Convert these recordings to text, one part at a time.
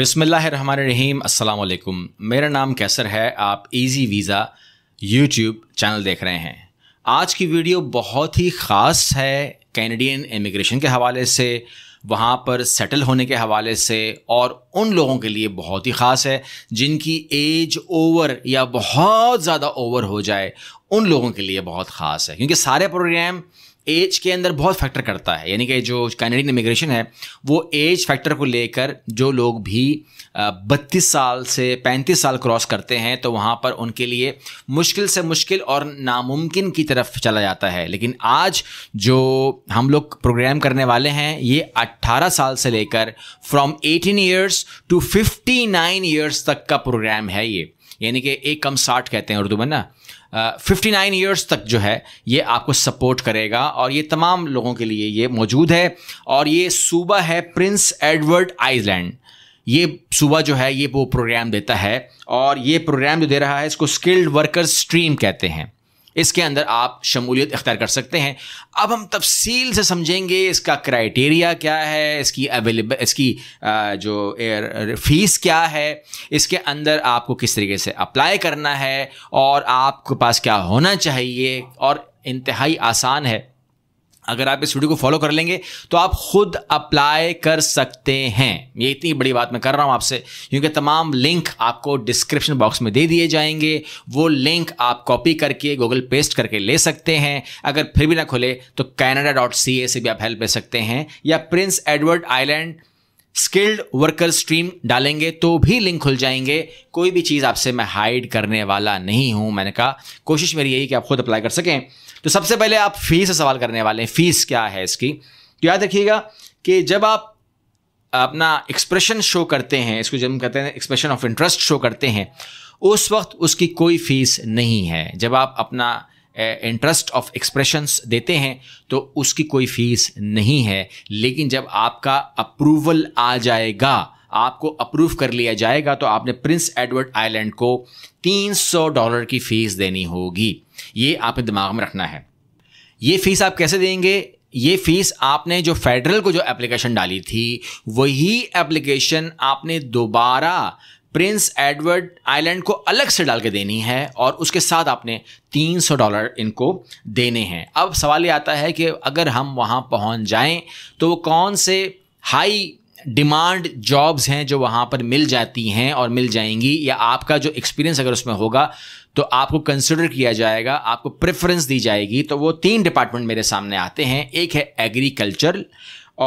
बिसमीम अल्लाम मेरा नाम कैसर है आप इजी वीज़ा यूट्यूब चैनल देख रहे हैं आज की वीडियो बहुत ही ख़ास है कैनेडियन इमिग्रेशन के हवाले से वहाँ पर सेटल होने के हवाले से और उन लोगों के लिए बहुत ही ख़ास है जिनकी एज ओवर या बहुत ज़्यादा ओवर हो जाए उन लोगों के लिए बहुत ख़ास है क्योंकि सारे प्रोग्राम एज के अंदर बहुत फैक्टर करता है यानी कि जो कैनेडियन इमिग्रेशन है वो एज फैक्टर को लेकर जो लोग भी बत्तीस साल से पैंतीस साल क्रॉस करते हैं तो वहाँ पर उनके लिए मुश्किल से मुश्किल और नामुमकिन की तरफ चला जाता है लेकिन आज जो हम लोग प्रोग्राम करने वाले हैं ये अट्ठारह साल से लेकर from eighteen years to fifty nine years तक का प्रोग्राम है ये यानी कि एक कम साठ कहते हैं उर्दू में ना फिफ्टी नाइन ईयर्स तक जो है ये आपको सपोर्ट करेगा और ये तमाम लोगों के लिए ये मौजूद है और ये सूबा है प्रिंस एडवर्ड आइलैंड ये सूबा जो है ये वो प्रोग्राम देता है और ये प्रोग्राम जो दे रहा है इसको स्किल्ड वर्कर्स स्ट्रीम कहते हैं इसके अंदर आप शमूलियत इख्तियार कर सकते हैं अब हम तफसील से समझेंगे इसका क्राइटेरिया क्या है इसकी अवेलेबल इसकी जो फ़ीस क्या है इसके अंदर आपको किस तरीके से अप्लाई करना है और आपके पास क्या होना चाहिए और इंतहाई आसान है अगर आप इस वीडियो को फॉलो कर लेंगे तो आप खुद अप्लाई कर सकते हैं ये इतनी बड़ी बात मैं कर रहा हूं आपसे क्योंकि तमाम लिंक आपको डिस्क्रिप्शन बॉक्स में दे दिए जाएंगे वो लिंक आप कॉपी करके गूगल पेस्ट करके ले सकते हैं अगर फिर भी ना खुले तो कैनेडा डॉट सी ए से भी आप हेल्प ले सकते हैं या Prince Edward Island skilled worker stream डालेंगे तो भी लिंक खुल जाएंगे कोई भी चीज़ आपसे मैं हाइड करने वाला नहीं हूं मैंने कहा कोशिश मेरी यही कि आप खुद अप्लाई कर सकें तो सबसे पहले आप फीस से सवाल करने वाले हैं फीस क्या है इसकी तो याद रखिएगा कि जब आप अपना एक्सप्रेशन शो करते हैं इसको जब हम कहते हैं एक्सप्रेशन ऑफ इंटरेस्ट शो करते हैं उस वक्त उसकी कोई फीस नहीं है जब आप अपना इंटरेस्ट ऑफ एक्सप्रेशंस देते हैं तो उसकी कोई फीस नहीं है लेकिन जब आपका अप्रूवल आ जाएगा आपको अप्रूव कर लिया जाएगा तो आपने प्रिंस एडवर्ड आइलैंड को 300 डॉलर की फ़ीस देनी होगी ये आपने दिमाग में रखना है ये फ़ीस आप कैसे देंगे ये फीस आपने जो फेडरल को जो एप्लीकेशन डाली थी वही एप्लीकेशन आपने दोबारा प्रिंस एडवर्ड आइलैंड को अलग से डाल के देनी है और उसके साथ आपने 300 डॉलर इनको देने हैं अब सवाल ये आता है कि अगर हम वहाँ पहुँच जाएं तो वो कौन से हाई डिमांड जॉब्स हैं जो वहाँ पर मिल जाती हैं और मिल जाएंगी या आपका जो एक्सपीरियंस अगर उसमें होगा तो आपको कंसिडर किया जाएगा आपको प्रेफरेंस दी जाएगी तो वो तीन डिपार्टमेंट मेरे सामने आते हैं एक है एग्रीकल्चर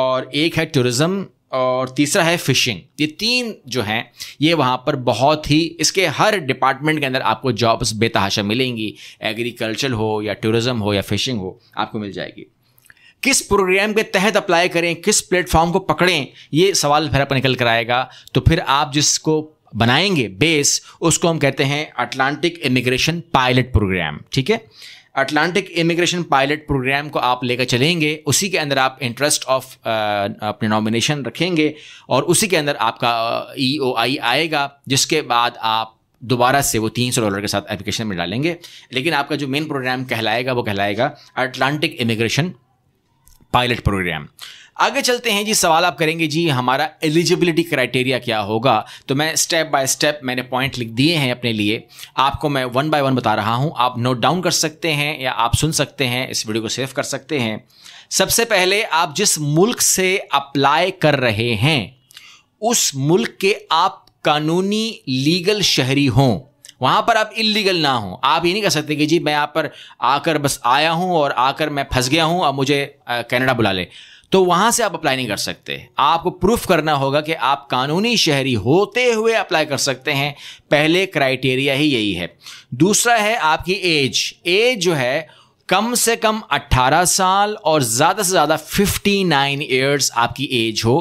और एक है टूरिज़म और तीसरा है फिशिंग ये तीन जो हैं ये वहाँ पर बहुत ही इसके हर डिपार्टमेंट के अंदर आपको जॉब्स बेतहाशा मिलेंगी एग्रीकल्चर हो या टूरिज़्म हो या फिशिंग हो आपको मिल जाएगी किस प्रोग्राम के तहत अप्लाई करें किस प्लेटफॉर्म को पकड़ें ये सवाल फिर आपको निकल कर आएगा तो फिर आप जिसको बनाएंगे बेस उसको हम कहते हैं अटलांटिक इमिग्रेशन पायलट प्रोग्राम ठीक है अटलांटिक इमिग्रेशन पायलट प्रोग्राम को आप लेकर चलेंगे उसी के अंदर आप इंटरेस्ट ऑफ uh, अपने नॉमिनेशन रखेंगे और उसी के अंदर आपका ई ओ आई आएगा जिसके बाद आप दोबारा से वो तीन सौ डॉलर के साथ एप्लीकेशन में डालेंगे लेकिन आपका जो मेन प्रोग्राम कहलाएगा वो कहलाएगा अटलांटिक इमिग्रेशन पायलट प्रोग्राम आगे चलते हैं जी सवाल आप करेंगे जी हमारा एलिजिबिलिटी क्राइटेरिया क्या होगा तो मैं स्टेप बाय स्टेप मैंने पॉइंट लिख दिए हैं अपने लिए आपको मैं वन बाय वन बता रहा हूँ आप नोट डाउन कर सकते हैं या आप सुन सकते हैं इस वीडियो को सेव कर सकते हैं सबसे पहले आप जिस मुल्क से अप्लाई कर रहे हैं उस मुल्क के आप कानूनी लीगल शहरी हों वहाँ पर आप इलीगल ना हो आप ये नहीं कह सकते कि जी मैं यहाँ पर आकर बस आया हूँ और आकर मैं फंस गया हूँ अब मुझे कनाडा बुला ले तो वहां से आप अप्लाई नहीं कर सकते आपको प्रूफ करना होगा कि आप कानूनी शहरी होते हुए अप्लाई कर सकते हैं पहले क्राइटेरिया ही यही है दूसरा है आपकी एज एज जो है कम से कम 18 साल और ज़्यादा से ज़्यादा 59 ईयर्स आपकी एज हो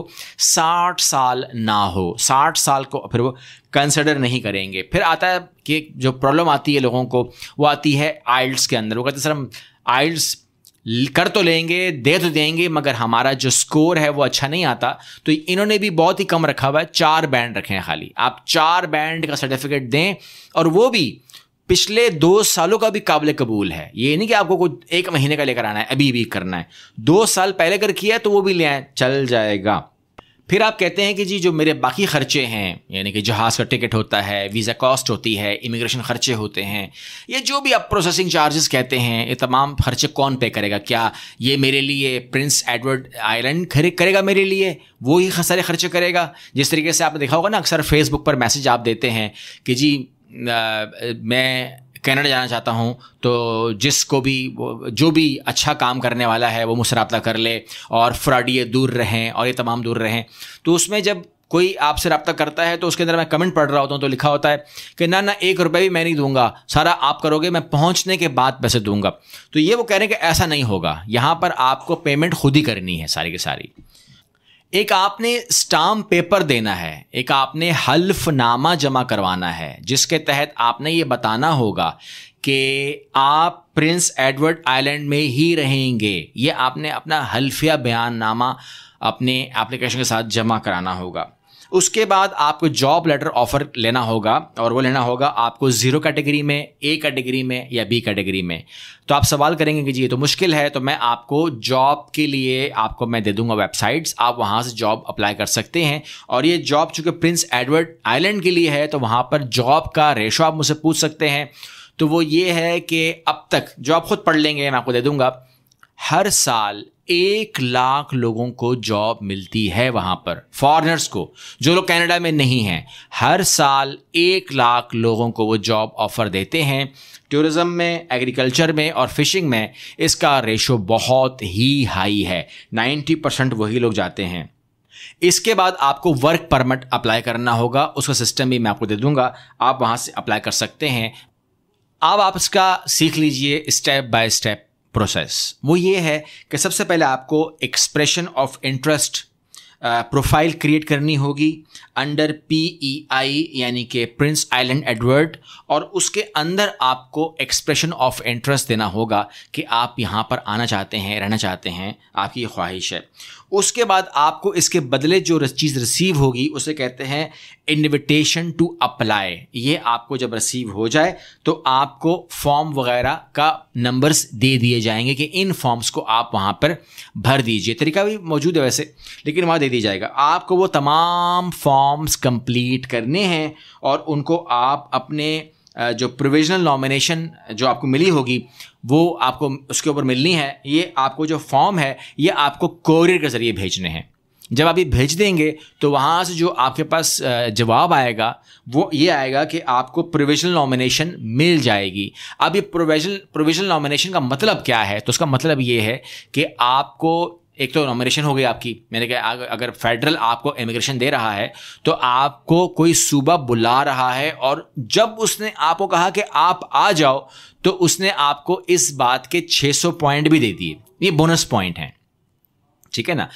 60 साल ना हो 60 साल को फिर वो कंसिडर नहीं करेंगे फिर आता है कि जो प्रॉब्लम आती है लोगों को वो आती है आइल्स के अंदर वो कहते सर हम आइल्स कर तो लेंगे दे तो देंगे मगर हमारा जो स्कोर है वो अच्छा नहीं आता तो इन्होंने भी बहुत ही कम रखा हुआ है चार बैंड रखे हैं खाली आप चार बैंड का सर्टिफिकेट दें और वो भी पिछले दो सालों का भी काबिल कबूल है ये नहीं कि आपको कुछ एक महीने का लेकर आना है अभी भी करना है दो साल पहले कर किया तो वो भी ले आए चल जाएगा फिर आप कहते हैं कि जी जो मेरे बाकी खर्चे हैं यानी कि जहाज़ का टिकट होता है वीज़ा कॉस्ट होती है इमिग्रेशन खर्चे होते हैं ये जो भी आप प्रोसेसिंग चार्जेस कहते हैं ये तमाम खर्चे कौन पे करेगा क्या ये मेरे लिए प्रिंस एडवर्ड आइलैंड खरे करेगा मेरे लिए वो ही सारे खर्चे करेगा जिस तरीके से आपने देखा होगा ना अक्सर फेसबुक पर मैसेज आप देते हैं कि जी आ, मैं कनाडा जाना चाहता हूँ तो जिसको भी जो भी अच्छा काम करने वाला है वो मुझसे रबता कर ले और फ्रॉडिये दूर रहें और ये तमाम दूर रहें तो उसमें जब कोई आपसे रबता करता है तो उसके अंदर मैं कमेंट पढ़ रहा होता हूँ तो लिखा होता है कि ना ना एक रुपये भी मैं नहीं दूंगा सारा आप करोगे मैं पहुँचने के बाद पैसे दूंगा तो ये वो कह रहे हैं कि ऐसा नहीं होगा यहाँ पर आपको पेमेंट खुद ही करनी है सारी की सारी एक आपने स्टाम्प पेपर देना है एक आपने हल्फनामा जमा करवाना है जिसके तहत आपने ये बताना होगा कि आप प्रिंस एडवर्ड आइलैंड में ही रहेंगे ये आपने अपना हल्फिया बयान नामा अपने एप्लीकेशन के साथ जमा कराना होगा उसके बाद आपको जॉब लेटर ऑफर लेना होगा और वो लेना होगा आपको ज़ीरो कैटेगरी में ए कैटेगरी में या बी कैटेगरी में तो आप सवाल करेंगे कि जी ये तो मुश्किल है तो मैं आपको जॉब के लिए आपको मैं दे दूंगा वेबसाइट्स आप वहाँ से जॉब अप्लाई कर सकते हैं और ये जॉब चूंकि प्रिंस एडवर्ड आइलैंड के लिए है तो वहाँ पर जॉब का रेशो आप मुझसे पूछ सकते हैं तो वो ये है कि अब तक जो आप खुद पढ़ लेंगे मैं आपको दे दूंगा हर साल एक लाख लोगों को जॉब मिलती है वहां पर फॉरनर्स को जो लोग कनाडा में नहीं हैं हर साल एक लाख लोगों को वो जॉब ऑफर देते हैं टूरिज्म में एग्रीकल्चर में और फिशिंग में इसका रेशो बहुत ही हाई है 90 परसेंट वही लोग जाते हैं इसके बाद आपको वर्क परमिट अप्लाई करना होगा उसका सिस्टम भी मैं आपको दे दूंगा आप वहां से अप्लाई कर सकते हैं अब आप इसका सीख लीजिए स्टेप बाय स्टेप प्रोसेस वो ये है कि सबसे पहले आपको expression of interest profile create करनी होगी अंडर पी ई आई यानी कि प्रिंस आइलैंड एडवर्ड और उसके अंदर आपको एक्सप्रेशन ऑफ इंटरेस्ट देना होगा कि आप यहाँ पर आना चाहते हैं रहना चाहते हैं आपकी ख्वाहिश है उसके बाद आपको इसके बदले जो चीज़ रिसीव होगी उसे कहते हैं इन्विटेशन टू अप्लाई ये आपको जब रिसीव हो जाए तो आपको फॉर्म वगैरह का नंबर्स दे दिए जाएंगे कि इन फॉर्म्स को आप वहाँ पर भर दीजिए तरीका भी मौजूद है वैसे लेकिन वहाँ दे दिया जाएगा आपको वो तमाम फॉर्म्स कंप्लीट करने हैं और उनको आप अपने जो प्रोविजनल नॉमिनेशन जो आपको मिली होगी वो आपको उसके ऊपर मिलनी है ये आपको जो फॉर्म है ये आपको कोरियर के ज़रिए भेजने हैं जब आप ये भेज देंगे तो वहाँ से जो आपके पास जवाब आएगा वो ये आएगा कि आपको प्रोविजनल नॉमिनेशन मिल जाएगी अब ये प्रोविजनल प्रोविजनल नॉमिनेशन का मतलब क्या है तो उसका मतलब ये है कि आपको एक तो नॉमिनेशन हो गई आपकी मैंने कहा अगर फेडरल आपको इमिग्रेशन दे रहा है तो आपको कोई सूबा बुला रहा है और जब उसने आपको कहा कि आप आ जाओ तो उसने आपको इस बात के 600 पॉइंट भी दे दिए ये बोनस पॉइंट हैं ठीक है ना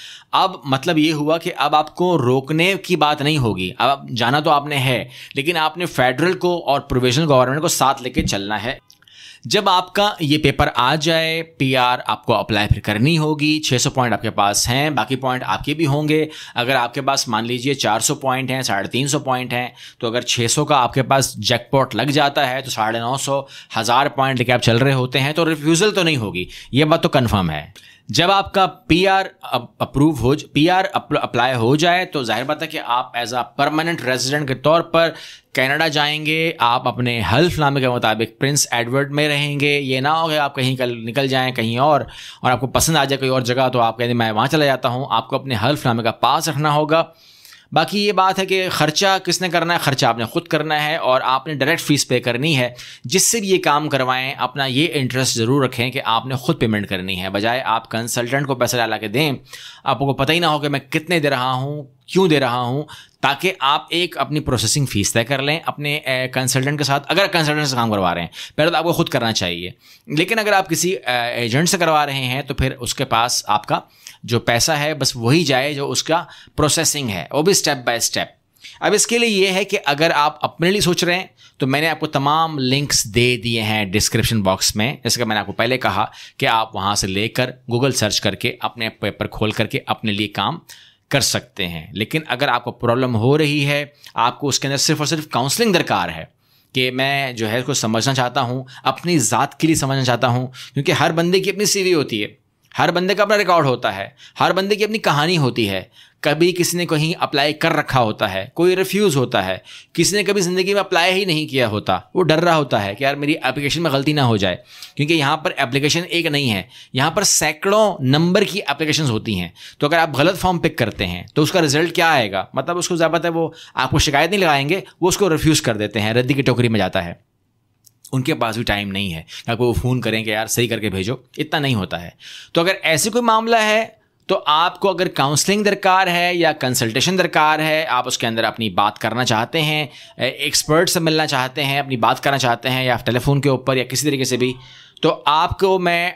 अब मतलब ये हुआ कि अब आपको रोकने की बात नहीं होगी अब जाना तो आपने है लेकिन आपने फेडरल को और प्रोविजनल गवर्नमेंट को साथ लेके चलना है जब आपका ये पेपर आ जाए पीआर आपको अप्लाई फिर करनी होगी 600 पॉइंट आपके पास हैं बाकी पॉइंट आपके भी होंगे अगर आपके पास मान लीजिए 400 पॉइंट हैं साढ़े तीन पॉइंट हैं तो अगर 600 का आपके पास जैकपॉट लग जाता है तो साढ़े नौ सौ हज़ार पॉइंट लेके आप चल रहे होते हैं तो रिफ्यूज़ल तो नहीं होगी ये बात तो कन्फर्म है जब आपका पी आर अप्रूव हो पी आर अप्लाई हो जाए तो जाहिर बात है कि आप एज आ परमानेंट रेजिडेंट के तौर पर कनाडा जाएंगे आप अपने हल्फनामे के मुताबिक प्रिंस एडवर्ड में रहेंगे ये ना हो गया आप कहीं कल निकल जाएं कहीं और और आपको पसंद आ जाए कोई और जगह तो आप कहें मैं वहाँ चला जाता हूँ आपको अपने हल्फनामे का पास रखना होगा बाकी ये बात है कि ख़र्चा किसने करना है ख़र्चा आपने ख़ुद करना है और आपने डायरेक्ट फ़ीस पे करनी है जिससे भी ये काम करवाएं अपना ये इंटरेस्ट ज़रूर रखें कि आपने ख़ुद पेमेंट करनी है बजाय आप कंसल्टेंट को पैसा डाला के दें आपको पता ही ना हो कि मैं कितने दे रहा हूँ क्यों दे रहा हूँ ताकि आप एक अपनी प्रोसेसिंग फीस तय कर लें अपने कंसल्टेंट के साथ अगर कंसल्टेंट से काम करवा रहे हैं पहले तो आपको खुद करना चाहिए लेकिन अगर आप किसी एजेंट से करवा रहे हैं तो फिर उसके पास आपका जो पैसा है बस वही जाए जो उसका प्रोसेसिंग है वो भी स्टेप बाय स्टेप अब इसके लिए यह है कि अगर आप अपने लिए सोच रहे हैं तो मैंने आपको तमाम लिंक्स दे दिए हैं डिस्क्रिप्शन बॉक्स में जैसे कि मैंने आपको पहले कहा कि आप वहाँ से लेकर गूगल सर्च करके अपने पेपर खोल करके अपने लिए काम कर सकते हैं लेकिन अगर आपको प्रॉब्लम हो रही है आपको उसके अंदर सिर्फ और सिर्फ काउंसलिंग दरकार है कि मैं जो है उसको समझना चाहता हूँ अपनी ज़ात के लिए समझना चाहता हूँ क्योंकि हर बंदे की अपनी सीवी होती है हर बंदे का अपना रिकॉर्ड होता है हर बंदे की अपनी कहानी होती है कभी किसी ने कहीं अप्लाई कर रखा होता है कोई रिफ्यूज़ होता है किसी ने कभी ज़िंदगी में अप्लाई ही नहीं किया होता वो डर रहा होता है कि यार मेरी एप्लीकेशन में गलती ना हो जाए क्योंकि यहाँ पर एप्लीकेशन एक नहीं है यहाँ पर सैकड़ों नंबर की एप्लीकेशन होती हैं तो अगर आप गलत फॉर्म पिक करते हैं तो उसका रिजल्ट क्या आएगा मतलब उसको ज़्यादातर वो आपको शिकायत नहीं लगाएंगे वो उसको रिफ्यूज़ कर देते हैं रद्दी की टोकरी में जाता है उनके पास भी टाइम नहीं है आपको वो फ़ोन करें कि यार सही करके भेजो इतना नहीं होता है तो अगर ऐसे कोई मामला है तो आपको अगर काउंसलिंग दरकार है या कंसल्टेशन दरकार है आप उसके अंदर अपनी बात करना चाहते हैं एक्सपर्ट से मिलना चाहते हैं अपनी बात करना चाहते हैं या टेलीफोन के ऊपर या किसी तरीके से भी तो आपको मैं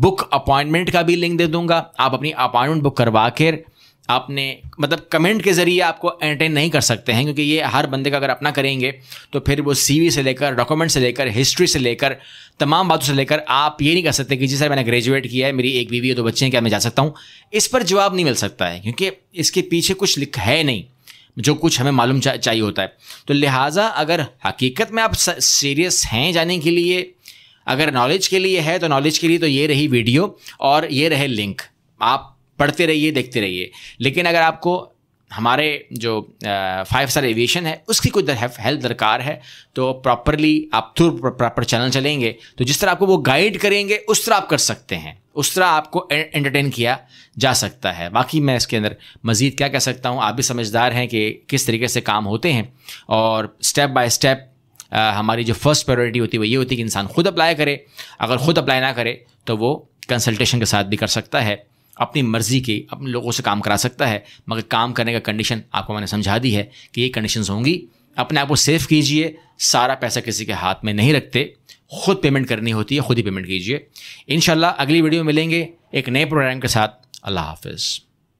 बुक अपॉइंटमेंट का भी लिंक दे दूंगा आप अपनी अपॉइंटमेंट बुक करवा कर आपने मतलब कमेंट के ज़रिए आपको एंटरटेन नहीं कर सकते हैं क्योंकि ये हर बंदे का अगर अपना करेंगे तो फिर वो सीवी से लेकर डॉक्यूमेंट से लेकर हिस्ट्री से लेकर तमाम बातों से लेकर आप ये नहीं कर सकते कि जी सर मैंने ग्रेजुएट किया है मेरी एक बीवी है दो बच्चे हैं क्या मैं जा सकता हूँ इस पर जवाब नहीं मिल सकता है क्योंकि इसके पीछे कुछ लिख है नहीं जो कुछ हमें मालूम चा, चाहिए होता है तो लिहाजा अगर हकीकत में आप सीरियस हैं जाने के लिए अगर नॉलेज के लिए है तो नॉलेज के लिए तो ये रही वीडियो और ये रहे लिंक आप पढ़ते रहिए देखते रहिए लेकिन अगर आपको हमारे जो फाइव स्टार एविएशन है उसकी कोई हेल्प दरकार है तो प्रॉपरली आप थ्रू प्रॉपर चैनल चलेंगे तो जिस तरह आपको वो गाइड करेंगे उस तरह आप कर सकते हैं उस तरह आपको एंटरटेन किया जा सकता है बाकी मैं इसके अंदर मज़ीद क्या कह सकता हूँ आप भी समझदार हैं कि किस तरीके से काम होते हैं और स्टेप बाय स्टेप हमारी जो फर्स्ट प्रायोरिटी होती है वो ये होती है कि इंसान खुद अप्लाई करे अगर खुद अप्लाई ना करे तो वो कंसल्टेशन के साथ भी कर सकता है अपनी मर्ज़ी के अपने लोगों से काम करा सकता है मगर काम करने का कंडीशन आपको मैंने समझा दी है कि ये कंडीशंस होंगी अपने आप को सेव कीजिए सारा पैसा किसी के हाथ में नहीं रखते खुद पेमेंट करनी होती है खुद ही पेमेंट कीजिए इन अगली वीडियो में मिलेंगे एक नए प्रोग्राम के साथ अल्लाह हाफिज़